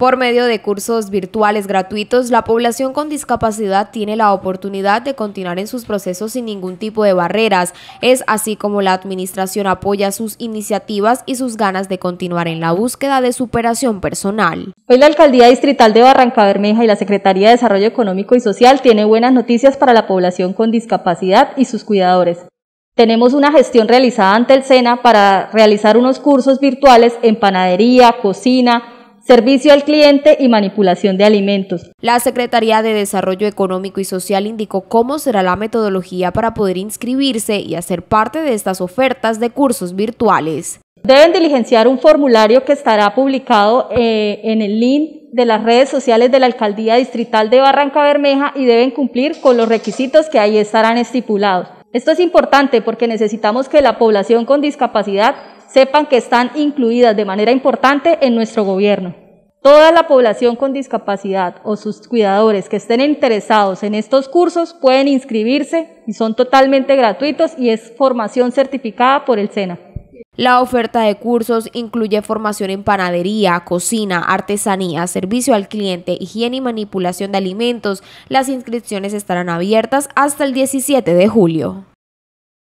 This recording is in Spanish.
Por medio de cursos virtuales gratuitos, la población con discapacidad tiene la oportunidad de continuar en sus procesos sin ningún tipo de barreras. Es así como la administración apoya sus iniciativas y sus ganas de continuar en la búsqueda de superación personal. Hoy la Alcaldía Distrital de Barranca Bermeja y la Secretaría de Desarrollo Económico y Social tiene buenas noticias para la población con discapacidad y sus cuidadores. Tenemos una gestión realizada ante el SENA para realizar unos cursos virtuales en panadería, cocina, servicio al cliente y manipulación de alimentos. La Secretaría de Desarrollo Económico y Social indicó cómo será la metodología para poder inscribirse y hacer parte de estas ofertas de cursos virtuales. Deben diligenciar un formulario que estará publicado eh, en el link de las redes sociales de la Alcaldía Distrital de Barranca Bermeja y deben cumplir con los requisitos que ahí estarán estipulados. Esto es importante porque necesitamos que la población con discapacidad sepan que están incluidas de manera importante en nuestro gobierno. Toda la población con discapacidad o sus cuidadores que estén interesados en estos cursos pueden inscribirse y son totalmente gratuitos y es formación certificada por el SENA. La oferta de cursos incluye formación en panadería, cocina, artesanía, servicio al cliente, higiene y manipulación de alimentos. Las inscripciones estarán abiertas hasta el 17 de julio.